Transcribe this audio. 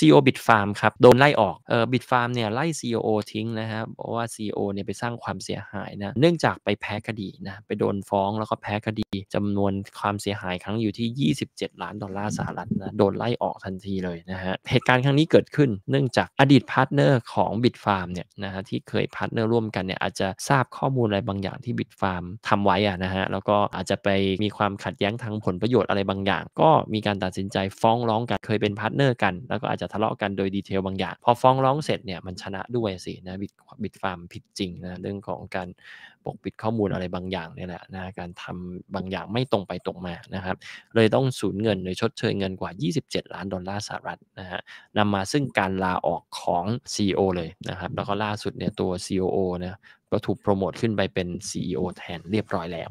ซีโอบิตฟาร์มครับโดนไล่ออก เออบิตฟาร์มเนี่ยไล่ซีโอทิ้งนะครับเพราะว่าซีโอเนี่ยไปสร้างความเสียหายนะเนื่องจากไปแพ้คดีนะไปโดนฟ้องแล้วก็แพ้คดีจำนวนความเสียหายครั้งอยู่ที่ 27 ล้านดอลลาร์สหรัฐนะโดนไล่ออกทันทีเลยนะฮะ เหตุการณ์ครั้งนี้เกิดขึ้น เนื่องจากอดีตพาร์ทเนอร์ของบิตฟาร์มเนี่ยนะฮะที่เคยพาร์ทเนอร์ร่วมกันเนี่ยอาจจะทราบข้อมูลอะไรบางอย่างที่บิตฟาร์มทำไว้อะนะฮะแล้วก็อาจจะไปมีความขัดแย้งทางผลประโยชน์อะไรบางอย่าง ก็มีการตัดสินใจฟ้องร้องกันเคยเป็นพาร์ทเนอร์กัน แล้วก็อาจจะทะเลาะกันโดยดีเทลบางอย่าง พอฟ้องร้องเสร็จเนี่ยมันชนะด้วยสินะบิดบิดฟาร์มผิดจริงนะเรื่องของการปกปิดข้อมูลอะไรบางอย่างเนี่ยแหละนะการทำบางอย่างไม่ตรงไปตรงมานะครับเลยต้องสูญเงินหรือชดเชยเงินกว่า 27 ล้านดอลลาร์สหรัฐนะฮะนำมาซึ่งการลาออกของ CEO เลยนะครับแล้วก็ล่าสุดเนี่ยตัว COO นะก็ถูกโปรโมทขึ้นไปเป็น CEO แทนเรียบร้อยแล้ว